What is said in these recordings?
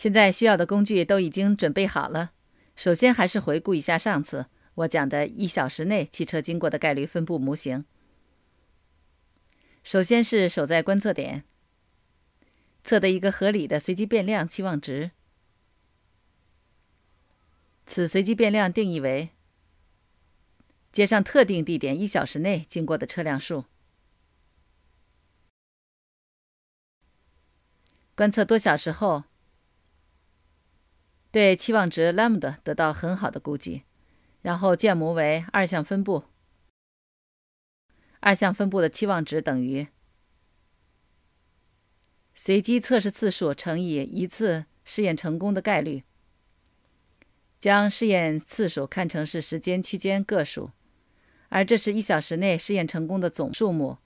现在需要的工具都已经准备好了。首先，还是回顾一下上次我讲的一小时内汽车经过的概率分布模型。首先是守在观测点测得一个合理的随机变量期望值，此随机变量定义为街上特定地点一小时内经过的车辆数。观测多小时后。对期望值 lambda 得到很好的估计，然后建模为二项分布。二项分布的期望值等于随机测试次数乘以一次试验成功的概率。将试验次数看成是时间区间个数，而这是一小时内试验成功的总数目。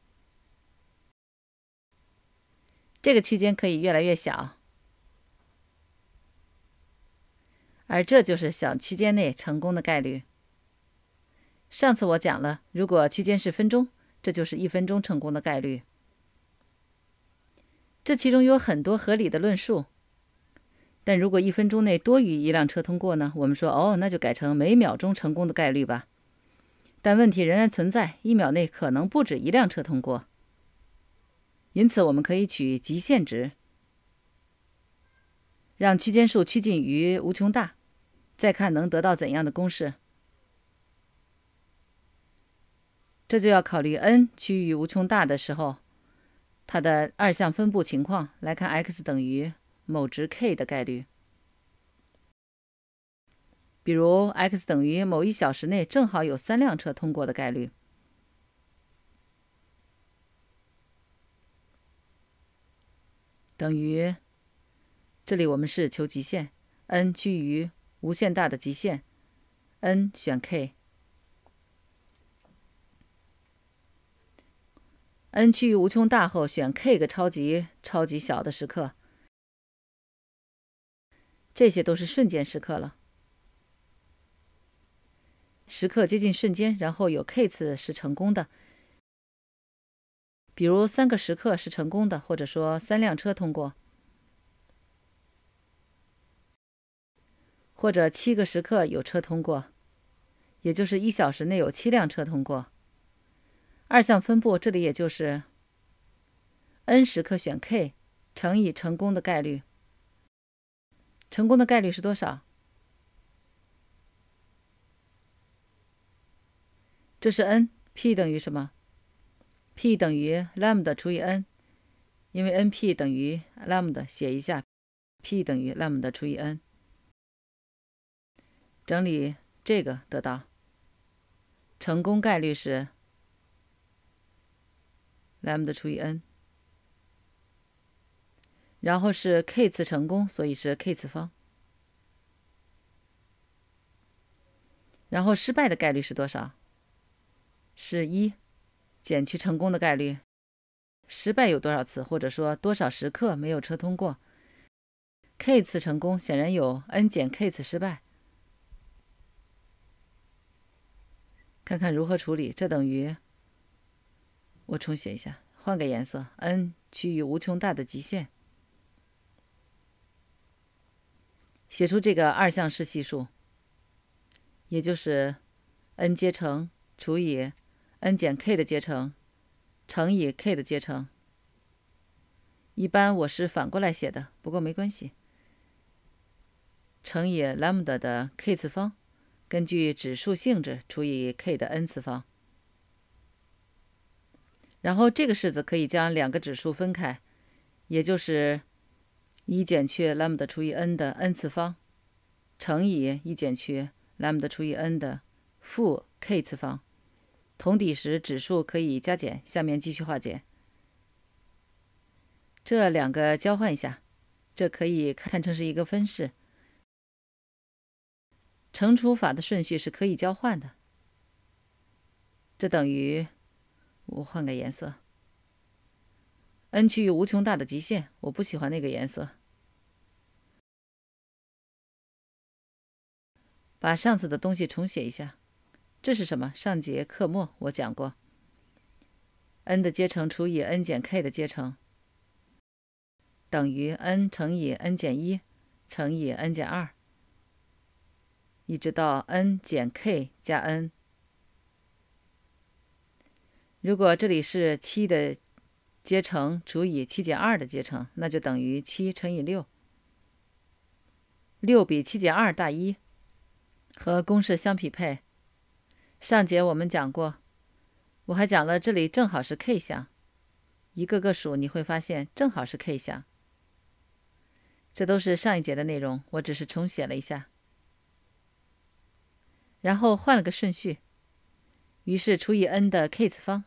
这个区间可以越来越小。而这就是小区间内成功的概率。上次我讲了，如果区间是分钟，这就是一分钟成功的概率。这其中有很多合理的论述。但如果一分钟内多于一辆车通过呢？我们说哦，那就改成每秒钟成功的概率吧。但问题仍然存在，一秒内可能不止一辆车通过。因此，我们可以取极限值，让区间数趋近于无穷大。再看能得到怎样的公式？这就要考虑 n 趋于无穷大的时候，它的二项分布情况。来看 x 等于某值 k 的概率，比如 x 等于某一小时内正好有三辆车通过的概率，等于。这里我们是求极限，n 趋于。无限大的极限，n 选 k，n 趋于无穷大后选 k 个超级超级小的时刻，这些都是瞬间时刻了。时刻接近瞬间，然后有 k 次是成功的，比如三个时刻是成功的，或者说三辆车通过。或者七个时刻有车通过，也就是一小时内有七辆车通过。二项分布，这里也就是 n 时刻选 k 乘以成功的概率。成功的概率是多少？这是 n p 等于什么？p 等于 lambda 除以 n，因为 n p 等于 lambda。写一下，p 等于 lambda 除以 n。整理这个得到成功概率是 lambda 除以 n，然后是 k 次成功，所以是 k 次方。然后失败的概率是多少？是一，减去成功的概率。失败有多少次？或者说多少时刻没有车通过？k 次成功，显然有 n 减 k 次失败。看看如何处理，这等于我重写一下，换个颜色，n 趋于无穷大的极限，写出这个二项式系数，也就是 n 阶乘除以 n 减 k 的阶乘乘以 k 的阶乘。一般我是反过来写的，不过没关系，乘以 lambda 的 k 次方。根据指数性质，除以 k 的 n 次方，然后这个式子可以将两个指数分开，也就是一减去 lambda 除以 n 的 n 次方，乘以一减去 lambda 除以 n 的负 k 次方，同底时指数可以加减。下面继续化简，这两个交换一下，这可以看成是一个分式。乘除法的顺序是可以交换的。这等于，我换个颜色。n 趋于无穷大的极限，我不喜欢那个颜色。把上次的东西重写一下。这是什么？上节课末我讲过。n 的阶乘除以 n 减 k 的阶乘等于 n 乘以 n 减一乘以 n 减二。一直到 n 减 k 加 n。如果这里是七的阶乘除以七减二的阶乘，那就等于七乘以六。六比七减二大一，和公式相匹配。上节我们讲过，我还讲了这里正好是 k 项，一个个数你会发现正好是 k 项。这都是上一节的内容，我只是重写了一下。然后换了个顺序，于是除以 n 的 k 次方，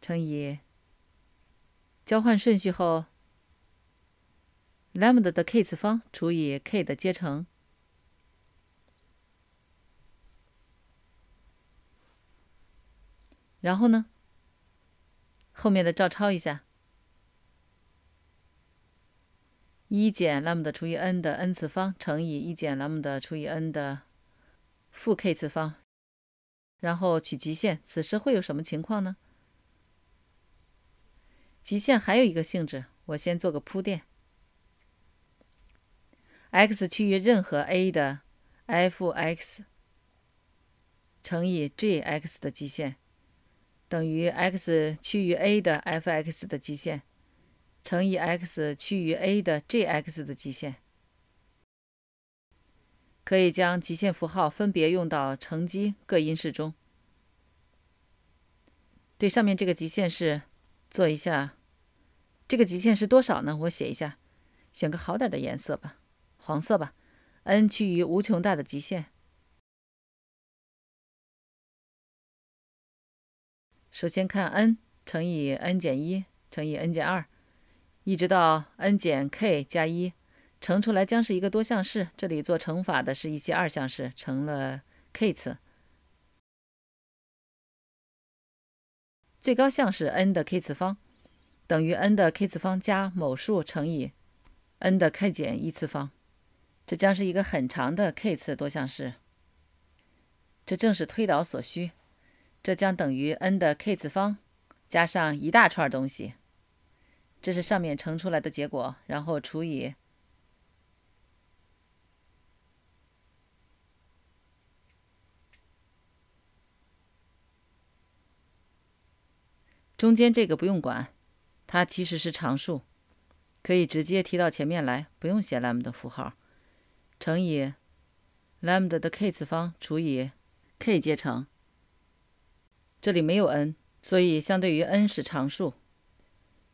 乘以交换顺序后 lambda 的 k 次方除以 k 的阶乘。然后呢？后面的照抄一下。一减 b 姆达除以 n 的 n 次方乘以一减 b 姆达除以 n 的负 k 次方，然后取极限，此时会有什么情况呢？极限还有一个性质，我先做个铺垫：x 趋于任何 a 的 f(x) 乘以 g(x) 的极限等于 x 趋于 a 的 f(x) 的极限。乘以 x 趋于 a 的 g(x) 的极限，可以将极限符号分别用到乘积各因式中。对上面这个极限是，做一下，这个极限是多少呢？我写一下，选个好点的颜色吧，黄色吧。n 趋于无穷大的极限，首先看 n 乘以 n 减一乘以 n 减二。一直到 n 减 k 加一，乘出来将是一个多项式。这里做乘法的是一些二项式，乘了 k 次，最高项是 n 的 k 次方，等于 n 的 k 次方加某数乘以 n 的 k 减一次方。这将是一个很长的 k 次多项式。这正是推导所需。这将等于 n 的 k 次方加上一大串东西。这是上面乘出来的结果，然后除以中间这个不用管，它其实是常数，可以直接提到前面来，不用写 lambda 的符号，乘以 lambda 的 k 次方除以 k 阶乘。这里没有 n，所以相对于 n 是常数。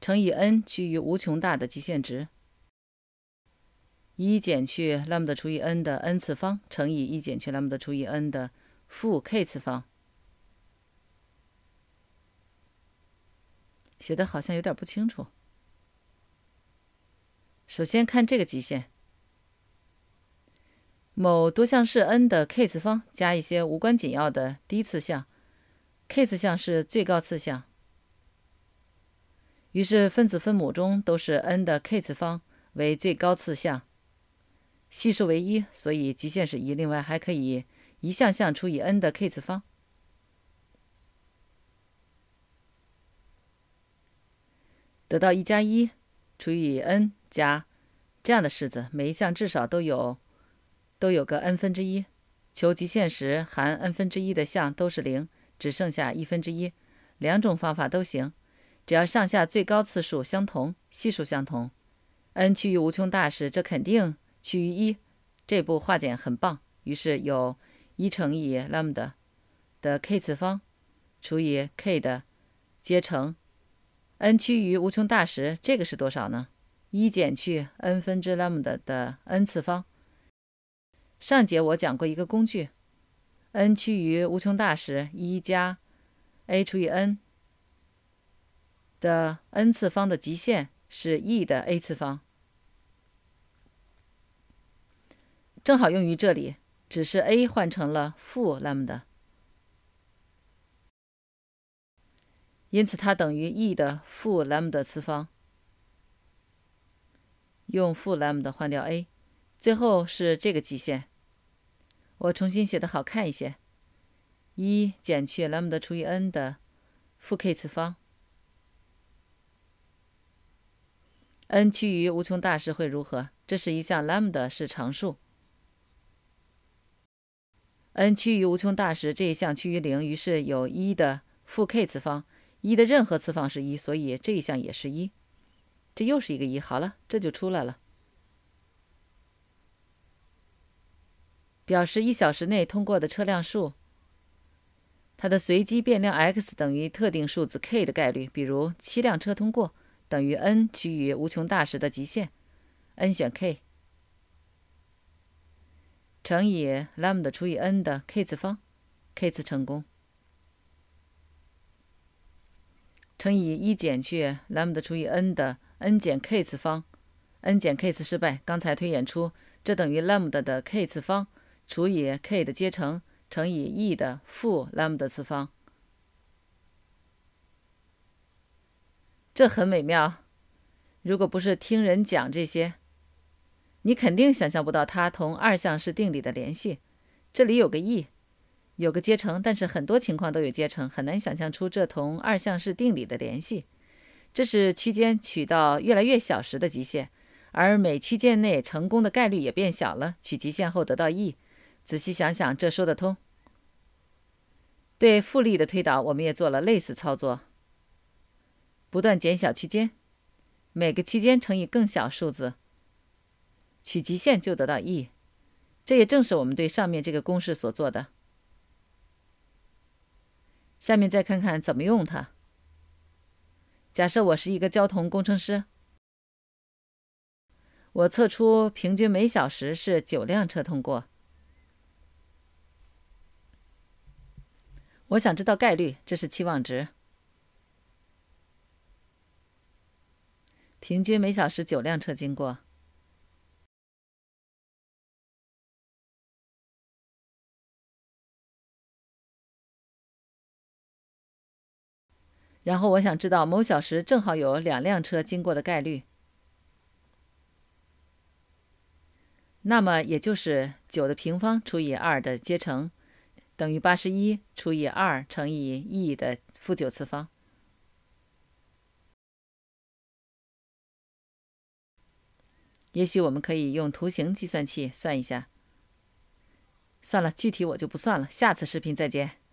乘以 n 趋于无穷大的极限值，一减去 lambda 除以 n 的 n 次方，乘以一减去 lambda 除以 n 的负 k 次方。写的好像有点不清楚。首先看这个极限，某多项式 n 的 k 次方加一些无关紧要的低次项，k 次项是最高次项。于是分子分母中都是 n 的 k 次方为最高次项，系数为一，所以极限是一。另外还可以一项项除以 n 的 k 次方，得到一加一除以 n 加这样的式子，每一项至少都有都有个 n 分之一，求极限时含 n 分之一的项都是零，只剩下一分之一，两种方法都行。只要上下最高次数相同，系数相同，n 趋于无穷大时，这肯定趋于一。这步化简很棒，于是有一乘以 lambda 的 k 次方除以 k 的阶乘。n 趋于无穷大时，这个是多少呢？一减去 n 分之 lambda 的 n 次方。上节我讲过一个工具，n 趋于无穷大时，一加 a 除以 n。的 n 次方的极限是 e 的 a 次方，正好用于这里，只是 a 换成了负兰姆达，因此它等于 e 的负兰姆达次方。用负兰姆达换掉 a，最后是这个极限。我重新写的好看一些，一减去兰姆达除以 n 的负 k 次方。n 趋于无穷大时会如何？这是一项 lambda 是常数。n 趋于无穷大时，这一项趋于零，于是有一的负 k 次方，一的任何次方是一，所以这一项也是一，这又是一个一。好了，这就出来了。表示一小时内通过的车辆数，它的随机变量 X 等于特定数字 k 的概率，比如七辆车通过。等于 n 趋于无穷大时的极限，n 选 k 乘以 lambda 除以 n 的 k 次方，k 次成功乘以一减去 lambda 除以 n 的 n 减 k 次方，n 减 k 次失败。刚才推演出这等于 lambda 的 k 次方除以 k 的阶乘乘以 e 的负 lambda 次方。这很美妙，如果不是听人讲这些，你肯定想象不到它同二项式定理的联系。这里有个 e，有个阶乘，但是很多情况都有阶乘，很难想象出这同二项式定理的联系。这是区间取到越来越小时的极限，而每区间内成功的概率也变小了，取极限后得到 e。仔细想想，这说得通。对复利的推导，我们也做了类似操作。不断减小区间，每个区间乘以更小数字，取极限就得到 e。这也正是我们对上面这个公式所做的。下面再看看怎么用它。假设我是一个交通工程师，我测出平均每小时是九辆车通过，我想知道概率，这是期望值。平均每小时九辆车经过，然后我想知道某小时正好有两辆车经过的概率。那么也就是九的平方除以二的阶乘，等于八十一除以二乘以 e 的负九次方。也许我们可以用图形计算器算一下。算了，具体我就不算了，下次视频再见。